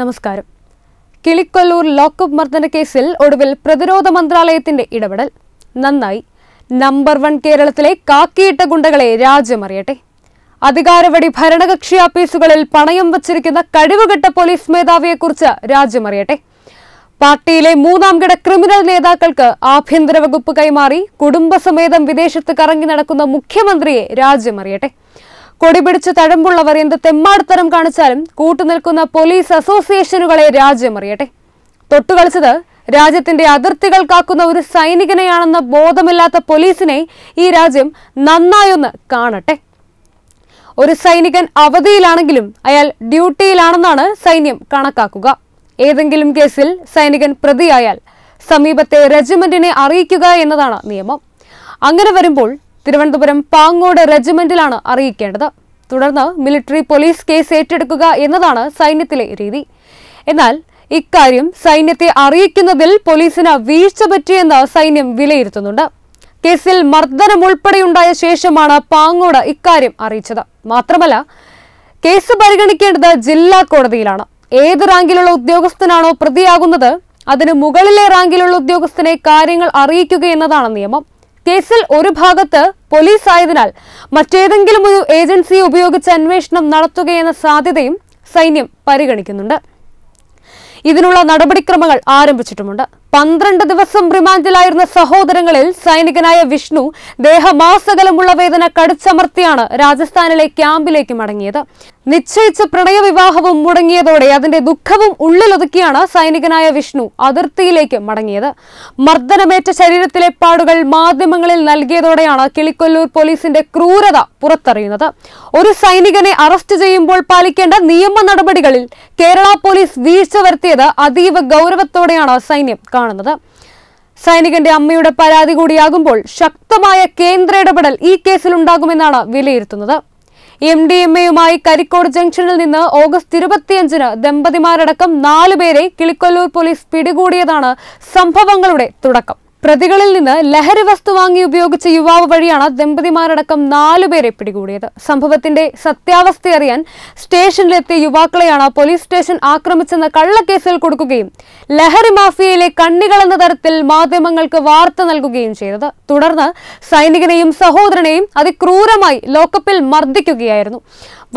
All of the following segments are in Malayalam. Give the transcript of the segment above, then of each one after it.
നമസ്കാരം കിളിക്കൊല്ലൂർ ലോക്കപ്പ് മർദ്ദന കേസിൽ ഒടുവിൽ പ്രതിരോധ മന്ത്രാലയത്തിന്റെ ഇടപെടൽ നന്നായി നമ്പർ വൺ കേരളത്തിലെ കാക്കിയിട്ട ഗുണ്ടകളെ രാജ്യമറിയട്ടെ അധികാരവടി ഭരണകക്ഷി ഓഫീസുകളിൽ പണയം വച്ചിരിക്കുന്ന കഴിവുകെട്ട പോലീസ് മേധാവിയെക്കുറിച്ച് രാജ്യമറിയട്ടെ പാർട്ടിയിലെ കിട ക്രിമിനൽ നേതാക്കൾക്ക് ആഭ്യന്തര വകുപ്പ് കൈമാറി കുടുംബസമേതം വിദേശത്ത് കറങ്ങി നടക്കുന്ന മുഖ്യമന്ത്രിയെ രാജ്യമറിയട്ടെ കൊടിപിടിച്ച് തഴമ്പുള്ളവർ എന്ത് തെമ്മാടുത്തരം കാണിച്ചാലും കൂട്ടുനിൽക്കുന്ന പോലീസ് അസോസിയേഷനുകളെ രാജ്യം അറിയട്ടെ തൊട്ടുകളിച്ചത് രാജ്യത്തിന്റെ അതിർത്തികൾ കാക്കുന്ന ഒരു സൈനികനെയാണെന്ന ബോധമില്ലാത്ത പോലീസിനെ ഈ രാജ്യം നന്നായൊന്ന് കാണട്ടെ ഒരു സൈനികൻ അവധിയിലാണെങ്കിലും അയാൾ ഡ്യൂട്ടിയിലാണെന്നാണ് സൈന്യം കണക്കാക്കുക ഏതെങ്കിലും കേസിൽ സൈനികൻ പ്രതിയായാൽ സമീപത്തെ റെജിമെന്റിനെ അറിയിക്കുക എന്നതാണ് നിയമം അങ്ങനെ വരുമ്പോൾ തിരുവനന്തപുരം പാങ്ങോട് റെജിമെന്റിലാണ് അറിയിക്കേണ്ടത് തുടർന്ന് മിലിറ്ററി പോലീസ് കേസ് ഏറ്റെടുക്കുക എന്നതാണ് സൈന്യത്തിലെ രീതി എന്നാൽ ഇക്കാര്യം സൈന്യത്തെ അറിയിക്കുന്നതിൽ പോലീസിന് വീഴ്ച പറ്റിയെന്ന് സൈന്യം വിലയിരുത്തുന്നുണ്ട് കേസിൽ മർദ്ദനമുൾപ്പെടെയുണ്ടായ ശേഷമാണ് പാങ്ങോട് ഇക്കാര്യം അറിയിച്ചത് മാത്രമല്ല കേസ് പരിഗണിക്കേണ്ടത് ജില്ലാ കോടതിയിലാണ് ഏത് റാങ്കിലുള്ള ഉദ്യോഗസ്ഥനാണോ പ്രതിയാകുന്നത് അതിന് മുകളിലെ റാങ്കിലുള്ള ഉദ്യോഗസ്ഥനെ കാര്യങ്ങൾ അറിയിക്കുക എന്നതാണ് നിയമം കേസിൽ ഒരു ഭാഗത്ത് പോലീസ് ആയതിനാൽ മറ്റേതെങ്കിലും ഒരു ഏജൻസി ഉപയോഗിച്ച് അന്വേഷണം നടത്തുകയെന്ന സാധ്യതയും സൈന്യം പരിഗണിക്കുന്നുണ്ട് ഇതിനുള്ള നടപടിക്രമങ്ങൾ ആരംഭിച്ചിട്ടുമുണ്ട് പന്ത്രണ്ട് ദിവസം റിമാൻഡിലായിരുന്ന സഹോദരങ്ങളിൽ സൈനികനായ വിഷ്ണു ദേഹമാസകലമുള്ള വേദന കടിച്ചമർത്തിയാണ് രാജസ്ഥാനിലെ ക്യാമ്പിലേക്ക് മടങ്ങിയത് നിശ്ചയിച്ച പ്രണയവിവാഹവും മുടങ്ങിയതോടെ അതിന്റെ ദുഃഖവും ഉള്ളിലൊതുക്കിയാണ് സൈനികനായ വിഷ്ണു അതിർത്തിയിലേക്ക് മടങ്ങിയത് മർദ്ദനമേറ്റ ശരീരത്തിലെ പാടുകൾ മാധ്യമങ്ങളിൽ നൽകിയതോടെയാണ് കിളിക്കൊല്ലൂർ പോലീസിന്റെ ക്രൂരത പുറത്തറിയുന്നത് ഒരു സൈനികനെ അറസ്റ്റ് ചെയ്യുമ്പോൾ പാലിക്കേണ്ട നിയമ നടപടികളിൽ കേരള പോലീസ് വീഴ്ച വരുത്തിയത് അതീവ ഗൗരവത്തോടെയാണ് സൈന്യം കാണുന്നത് സൈനികന്റെ അമ്മയുടെ പരാതി കൂടിയാകുമ്പോൾ ശക്തമായ കേന്ദ്ര ഇടപെടൽ ഈ കേസിലുണ്ടാകുമെന്നാണ് വിലയിരുത്തുന്നത് എം ഡി എം എയുമായി കരിക്കോട് ജംഗ്ഷനിൽ നിന്ന് ഓഗസ്റ്റ് ഇരുപത്തിയഞ്ചിന് ദമ്പതിമാരടക്കം നാലുപേരെ കിളിക്കൊല്ലൂർ പോലീസ് പിടികൂടിയതാണ് സംഭവങ്ങളുടെ തുടക്കം പ്രതികളിൽ നിന്ന് ലഹരി വസ്തു വാങ്ങി ഉപയോഗിച്ച യുവാവ് വഴിയാണ് ദമ്പതിമാരടക്കം നാലുപേരെ പിടികൂടിയത് സംഭവത്തിന്റെ സത്യാവസ്ഥ അറിയാൻ സ്റ്റേഷനിലെത്തിയ യുവാക്കളെയാണ് പോലീസ് സ്റ്റേഷൻ ആക്രമിച്ചെന്ന കള്ളക്കേസിൽ കൊടുക്കുകയും ലഹരി മാഫിയയിലെ എന്ന തരത്തിൽ മാധ്യമങ്ങൾക്ക് വാർത്ത നൽകുകയും ചെയ്തത് തുടർന്ന് സൈനികനെയും സഹോദരനെയും അതിക്രൂരമായി ലോക്കപ്പിൽ മർദ്ദിക്കുകയായിരുന്നു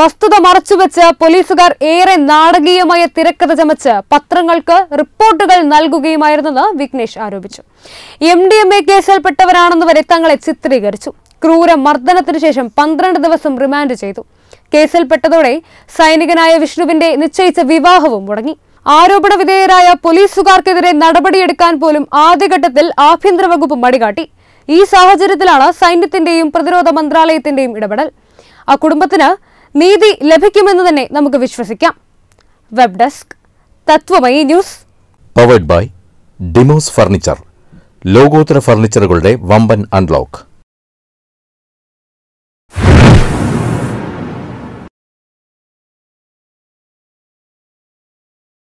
വസ്തുത മറച്ചുവെച്ച് പോലീസുകാർ ഏറെ നാടകീയമായ തിരക്കഥ ചമച്ച് പത്രങ്ങൾക്ക് റിപ്പോർട്ടുകൾ നൽകുകയുമായിരുന്നെന്ന് വിഘ്നേഷ് ആരോപിച്ചു എം ഡി എം എ കേസിൽപ്പെട്ടവരാണെന്ന് വരെ തങ്ങളെ ചിത്രീകരിച്ചു ക്രൂര മർദ്ദനത്തിനു ശേഷം പന്ത്രണ്ട് ദിവസം റിമാൻഡ് ചെയ്തു കേസിൽപ്പെട്ടതോടെ സൈനികനായ വിഷ്ണുവിന്റെ നിശ്ചയിച്ച വിവാഹവും മുടങ്ങി ആരോപണ വിധേയരായ പോലീസുകാർക്കെതിരെ നടപടിയെടുക്കാൻ പോലും ആദ്യഘട്ടത്തിൽ ആഭ്യന്തര വകുപ്പ് മടികാട്ടി ഈ സാഹചര്യത്തിലാണ് സൈന്യത്തിന്റെയും പ്രതിരോധ മന്ത്രാലയത്തിന്റെയും ഇടപെടൽ ആ കുടുംബത്തിന് നീതി ലഭിക്കുമെന്ന് തന്നെ നമുക്ക് വിശ്വസിക്കാം web desk Tatwamayi news powered by Demos furniture ലോകോത്തര ഫർണിച്ചറുകളുടെ വമ്പൻ അൺലോക്ക്